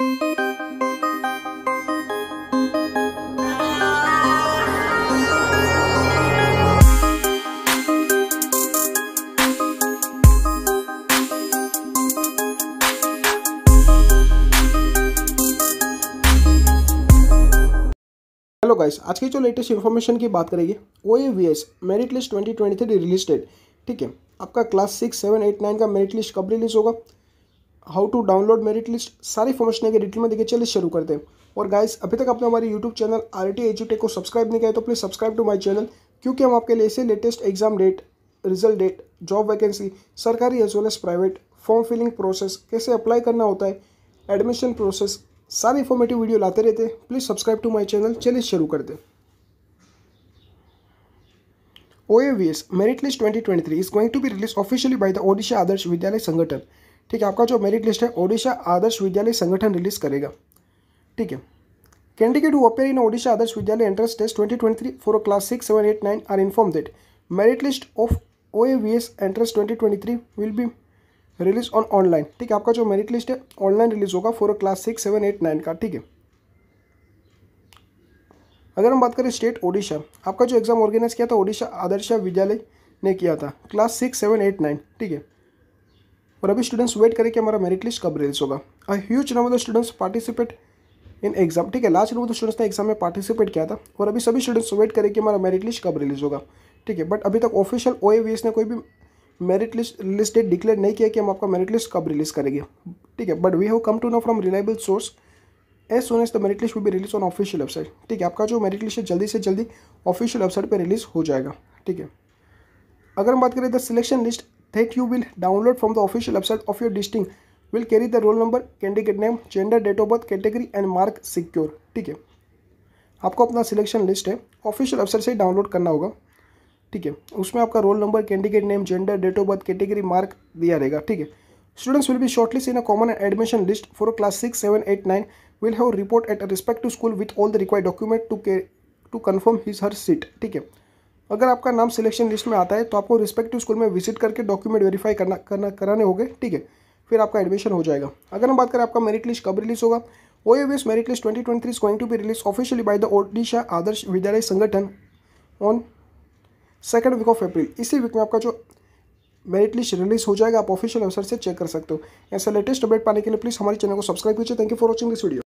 hello guys आज की जो लेटेस्ट इन्फॉर्मेशन की बात करेंगे O A V S merit list twenty twenty three release date ठीक है आपका class six seven eight nine का मेरिट लिस्ट कब रिलीज होगा how to download merit list सारी इन्फॉर्मेशन है डिटेल में देखिए चलिए शुरू करते हैं और गाइस अभी तक आपने हमारे यूट्यूब चैनल आर टी को सब्सक्राइब नहीं किया तो please subscribe to my channel क्योंकि हम आपके लिए ऐसे latest exam date result date job vacancy सरकारी as well as private form filling process कैसे अप्लाई करना होता है एडमिशन प्रोसेस सारी इन्फॉर्मेटिव वीडियो लाते रहते हैं please subscribe to my channel चलिए शुरू करते हैं OAVS Merit twenty 2023 is going to be release officially by the Odisha Adarsha Vidyalaya Sangathan ठीक है आपका जो मेरिट लिस्ट है ओडिशा आदर्श विद्यालय संगठन रिलीज करेगा ठीक है candidate who appear in Odisha Adarsha Vidyalaya entrance test twenty twenty three for class six seven eight nine are inform that merit list of O A V S entrance three will be release on online ठीक है आपका जो merit list है online release होगा for class six seven eight nine का ठीक है अगर हम बात करें स्टेट ओडिशा आपका जो एग्जाम ऑर्गेनाइज किया था ओडिशा आदर्श विद्यालय ने किया था class six seven eight nine ठीक है और अभी स्टूडेंट्स वेट करें कि हमारा मेरिट लिस्ट कब रिलीज होगा a huge number of students participate in exam ठीक है लास्ट नंबर ऑफ स्टूडेंट्स ने एग्जाम में पार्टिसिपेट किया था और अभी सभी स्टूडेंट्स वेट करें कि हमारा मेरिट लिस्ट कब रिलीज होगा ठीक है बट अभी तक ऑफिशियल ओ ने कोई भी merit list list date declare नहीं किया कि हम आपका मेरिट लिस्ट कब रिलीज करेंगे ठीक है but we have come to know from reliable source as soon as the merit list will be release on official website ठीक है आपका जो मेरिट लिस्ट है जल्दी से जल्दी ऑफिशियल वेबसाइट पर रिलीज हो जाएगा ठीक है अगर हम बात करें the selection list that you will download from the official website of your district will carry the roll number candidate name gender date of birth category and mark secure ठीक है आपको अपना सिलेक्शन लिस्ट है official website से download करना होगा ठीक है उसमें आपका roll number candidate name gender date of birth category mark दिया रहेगा ठीक है students will be shortly in a common admission list for class six seven eight nine will have report at respective school with all the required document to to confirm his her seat ठीक है अगर आपका नाम selection list में आता है तो आपको रिस्पेक्टिव स्कूल में विजिट करके डॉक्यूमेंट वेरीफाई करना करना कराने होंगे ठीक है फिर आपका एडमिशन हो जाएगा अगर हम बात करें आपका मेरिट लिस्ट कब रिलीज होगा O S merit list twenty twenty three is going to be release officially by the Odisha Adarsha Vidyalaya Sangathan on second week of April इसी वीक में आपका जो मेरिट लिस्ट रिलीज हो जाएगा आप ऑफिशियल अवसर से चेक कर सकते हो ऐसा लेटेस्ट अपडेट पाने के लिए प्लीज़ हमारे चैनल को सब्सक्राइब कीजिए thank you for watching this video